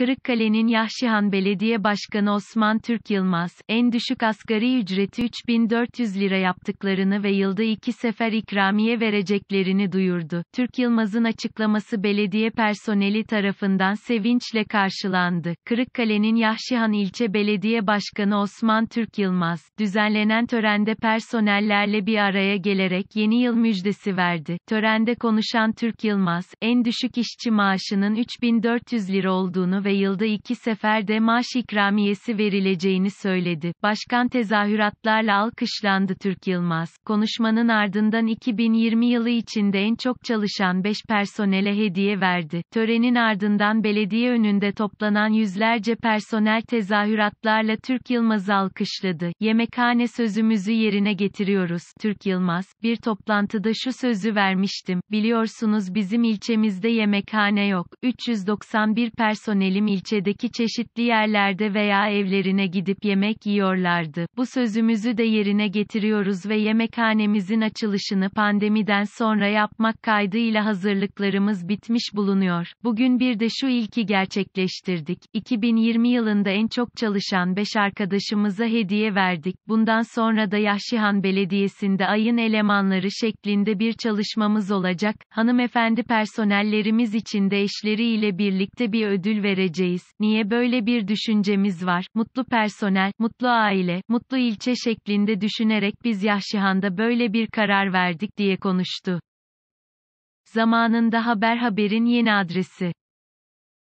Kırıkkale'nin Yahşihan Belediye Başkanı Osman Türk Yılmaz, en düşük asgari ücreti 3400 lira yaptıklarını ve yılda iki sefer ikramiye vereceklerini duyurdu. Türk Yılmaz'ın açıklaması belediye personeli tarafından sevinçle karşılandı. Kırıkkale'nin Yahşihan ilçe Belediye Başkanı Osman Türk Yılmaz, düzenlenen törende personellerle bir araya gelerek yeni yıl müjdesi verdi. Törende konuşan Türk Yılmaz, en düşük işçi maaşının 3400 lira olduğunu ve ve yılda iki seferde maaş ikramiyesi verileceğini söyledi. Başkan tezahüratlarla alkışlandı Türk Yılmaz. Konuşmanın ardından 2020 yılı içinde en çok çalışan 5 personele hediye verdi. Törenin ardından belediye önünde toplanan yüzlerce personel tezahüratlarla Türk Yılmaz'ı alkışladı. Yemekhane sözümüzü yerine getiriyoruz. Türk Yılmaz, bir toplantıda şu sözü vermiştim. Biliyorsunuz bizim ilçemizde yemekhane yok. 391 personelim malum ilçedeki çeşitli yerlerde veya evlerine gidip yemek yiyorlardı. Bu sözümüzü de yerine getiriyoruz ve yemekhanemizin açılışını pandemiden sonra yapmak kaydıyla hazırlıklarımız bitmiş bulunuyor. Bugün bir de şu ilki gerçekleştirdik. 2020 yılında en çok çalışan 5 arkadaşımıza hediye verdik. Bundan sonra da Yahşihan Belediyesi'nde ayın elemanları şeklinde bir çalışmamız olacak. Hanımefendi personellerimiz için de eşleriyle birlikte bir ödül verecek vereceğiz. Niye böyle bir düşüncemiz var? Mutlu personel, mutlu aile, mutlu ilçe şeklinde düşünerek biz Yahşihan'da böyle bir karar verdik diye konuştu. Zamanında haber haberin yeni adresi